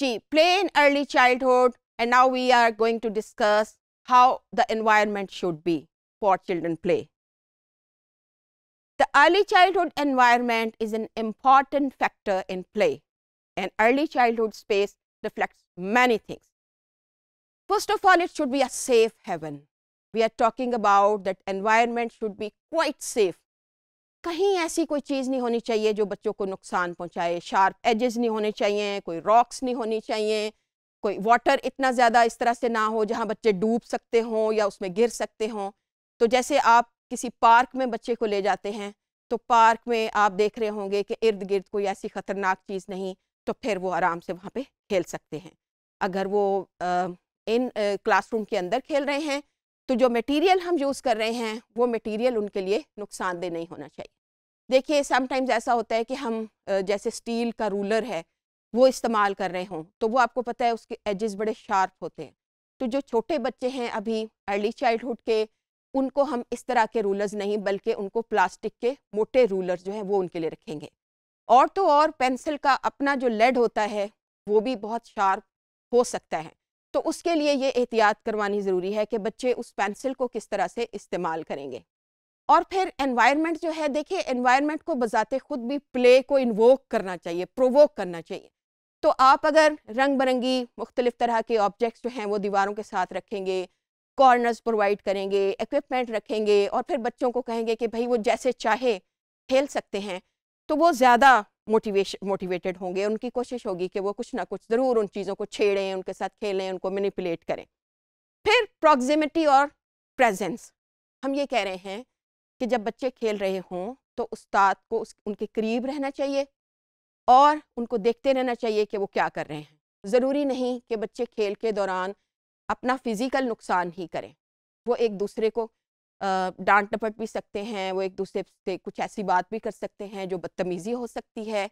G, play in early childhood and now we are going to discuss how the environment should be for children play. The early childhood environment is an important factor in play and early childhood space reflects many things. First of all, it should be a safe haven. We are talking about that environment should be quite safe कहीं ऐसी कोई चीज़ नहीं होनी चाहिए जो बच्चों को नुकसान पहुंचाए शार्प एजेस नहीं होने चाहिए कोई रॉक्स नहीं होनी चाहिए कोई वाटर इतना ज़्यादा इस तरह से ना हो जहाँ बच्चे डूब सकते हों या उसमें गिर सकते हों तो जैसे आप किसी पार्क में बच्चे को ले जाते हैं तो पार्क में आप देख रहे होंगे कि इर्द गिर्द कोई ऐसी ख़तरनाक चीज़ नहीं तो फिर वो आराम से वहाँ पर खेल सकते हैं अगर वो आ, इन क्लासरूम के अंदर खेल रहे हैं तो जो मटेरियल हम यूज़ कर रहे हैं वो मटेरियल उनके लिए नुकसानदेह नहीं होना चाहिए देखिए समटाइम्स ऐसा होता है कि हम जैसे स्टील का रूलर है वो इस्तेमाल कर रहे हों तो वो आपको पता है उसके एजेस बड़े शार्प होते हैं तो जो छोटे बच्चे हैं अभी अर्ली चाइल्डहुड के उनको हम इस तरह के रूलर्स नहीं बल्कि उनको प्लास्टिक के मोटे रूलर जो हैं वो उनके लिए रखेंगे और तो और पेंसिल का अपना जो लेड होता है वो भी बहुत शार्प हो सकता है तो उसके लिए ये एहतियात करवानी ज़रूरी है कि बच्चे उस पेंसिल को किस तरह से इस्तेमाल करेंगे और फिर एनवायरनमेंट जो है देखिए एनवायरनमेंट को बजाते खुद भी प्ले को इन्वोक करना चाहिए प्रोवोक करना चाहिए तो आप अगर रंग बिरंगी मुख्तलिफ तरह के ऑब्जेक्ट्स जो हैं वो दीवारों के साथ रखेंगे कॉर्नर्स प्रोवाइड करेंगे इक्विपमेंट रखेंगे और फिर बच्चों को कहेंगे कि भाई वो जैसे चाहे खेल सकते हैं तो वो ज़्यादा मोटिवेशन मोटिवेटेड होंगे उनकी कोशिश होगी कि वो कुछ ना कुछ ज़रूर उन चीज़ों को छेड़ें उनके साथ खेलें उनको मैनिपुलेट करें फिर प्रॉक्सिमिटी और प्रेजेंस हम ये कह रहे हैं कि जब बच्चे खेल रहे हों तो उस्ताद को उस उनके करीब रहना चाहिए और उनको देखते रहना चाहिए कि वो क्या कर रहे हैं ज़रूरी नहीं कि बच्चे खेल के दौरान अपना फ़िज़िकल नुकसान ही करें वो एक दूसरे को डांट डपट भी सकते हैं वो एक दूसरे से कुछ ऐसी बात भी कर सकते हैं जो बदतमीज़ी हो सकती है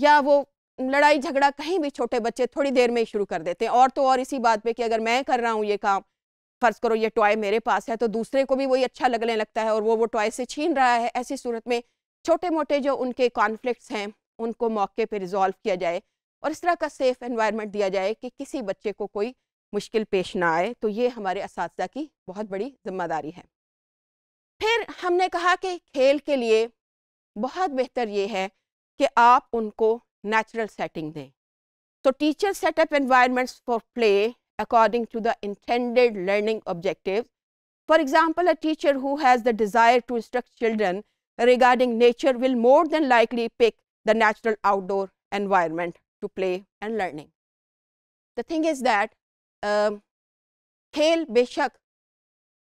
या वो लड़ाई झगड़ा कहीं भी छोटे बच्चे थोड़ी देर में ही शुरू कर देते हैं और तो और इसी बात पे कि अगर मैं कर रहा हूँ ये काम फ़र्ज़ करो ये टॉय मेरे पास है तो दूसरे को भी वही अच्छा लगने लगता है और वो वो टॉय से छीन रहा है ऐसी सूरत में छोटे मोटे जो उनके कॉन्फ्लिक्ट हैं उनको मौके पर रिजॉल्व किया जाए और इस तरह का सेफ़ इन्वायरमेंट दिया जाए कि किसी बच्चे को कोई मुश्किल पेश ना आए तो ये हमारे इस की बहुत बड़ी जिम्मेदारी है फिर हमने कहा कि खेल के लिए बहुत बेहतर ये है कि आप उनको नेचुरल सेटिंग दें तो teacher setup environments for play according to the intended learning objective for example a teacher who has the desire to instruct children regarding nature will more than likely pick the natural outdoor environment to play and learning the thing is that खेल बेशक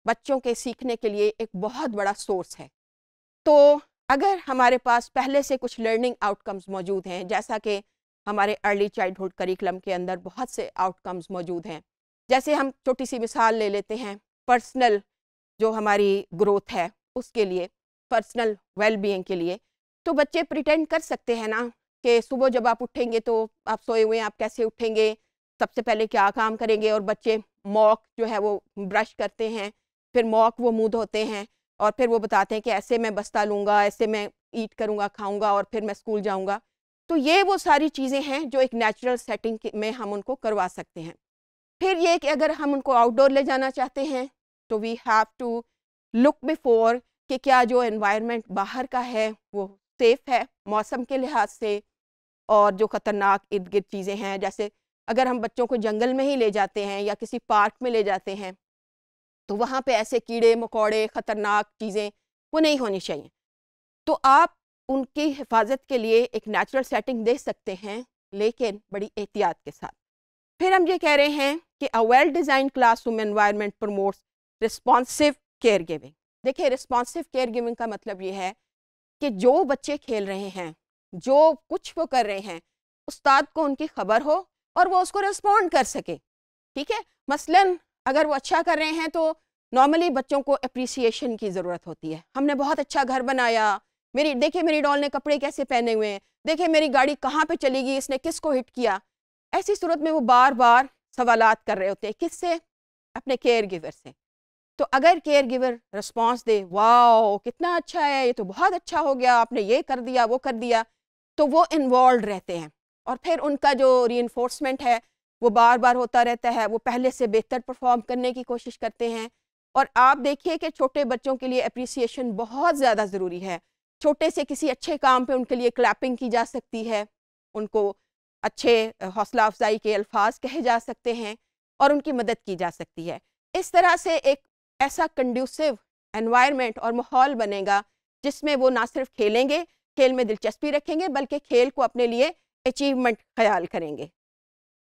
बच्चों के सीखने के लिए एक बहुत बड़ा सोर्स है तो अगर हमारे पास पहले से कुछ लर्निंग आउटकम्स मौजूद हैं जैसा कि हमारे अर्ली चाइल्डहुड करिकुलम के अंदर बहुत से आउटकम्स मौजूद हैं जैसे हम छोटी सी मिसाल ले लेते हैं पर्सनल जो हमारी ग्रोथ है उसके लिए पर्सनल वेलबींग के लिए तो बच्चे प्रिटेंड कर सकते हैं ना कि सुबह जब आप उठेंगे तो आप सोए हुए आप कैसे उठेंगे सबसे पहले क्या काम करेंगे और बच्चे मॉक जो है वो ब्रश करते हैं फिर मौक वो मुँह धोते हैं और फिर वो बताते हैं कि ऐसे मैं बस्ता लूँगा ऐसे मैं ईट करूँगा खाऊँगा और फिर मैं स्कूल जाऊँगा तो ये वो सारी चीज़ें हैं जो एक नेचुरल सेटिंग में हम उनको करवा सकते हैं फिर ये कि अगर हम उनको आउटडोर ले जाना चाहते हैं तो we have to look before कि क्या जो एनवायरनमेंट बाहर का है वो सेफ़ है मौसम के लिहाज से और जो ख़तरनाक इर्द गिर्द चीज़ें हैं जैसे अगर हम बच्चों को जंगल में ही ले जाते हैं या किसी पार्क में ले जाते हैं तो वहाँ पे ऐसे कीड़े मकोड़े ख़तरनाक चीज़ें वो नहीं होनी चाहिए तो आप उनकी हिफाजत के लिए एक नेचुरल सेटिंग दे सकते हैं लेकिन बड़ी एहतियात के साथ फिर हम ये कह रहे हैं कि a well design classroom environment promotes responsive care giving देखिए रिस्पॉन्सिव केयर गिविंग का मतलब ये है कि जो बच्चे खेल रहे हैं जो कुछ वो कर रहे हैं उस्ताद को उनकी खबर हो और वो उसको रिस्पॉन्ड कर सके ठीक है मसलन अगर वो अच्छा कर रहे हैं तो नॉर्मली बच्चों को अप्रिसिएशन की ज़रूरत होती है हमने बहुत अच्छा घर बनाया मेरी देखे मेरी डॉल ने कपड़े कैसे पहने हुए हैं देखे मेरी गाड़ी कहाँ पे चलेगी इसने किस को हिट किया ऐसी सूरत में वो बार बार सवाल कर रहे होते हैं से अपने केयर गिवर से तो अगर केयर गिवर रिस्पॉन्स दे वाओ कितना अच्छा है ये तो बहुत अच्छा हो गया आपने ये कर दिया वो कर दिया तो वो इन्वॉल्व रहते हैं और फिर उनका जो री है वो बार बार होता रहता है वो पहले से बेहतर परफॉर्म करने की कोशिश करते हैं और आप देखिए कि छोटे बच्चों के लिए अप्रिसिएशन बहुत ज़्यादा ज़रूरी है छोटे से किसी अच्छे काम पे उनके लिए क्लैपिंग की जा सकती है उनको अच्छे हौसला अफजाई के अल्फाज कहे जा सकते हैं और उनकी मदद की जा सकती है इस तरह से एक ऐसा कंड्यूसिव एनवायरनमेंट और माहौल बनेगा जिसमें वो ना सिर्फ खेलेंगे खेल में दिलचस्पी रखेंगे बल्कि खेल को अपने लिए अचीवमेंट ख्याल करेंगे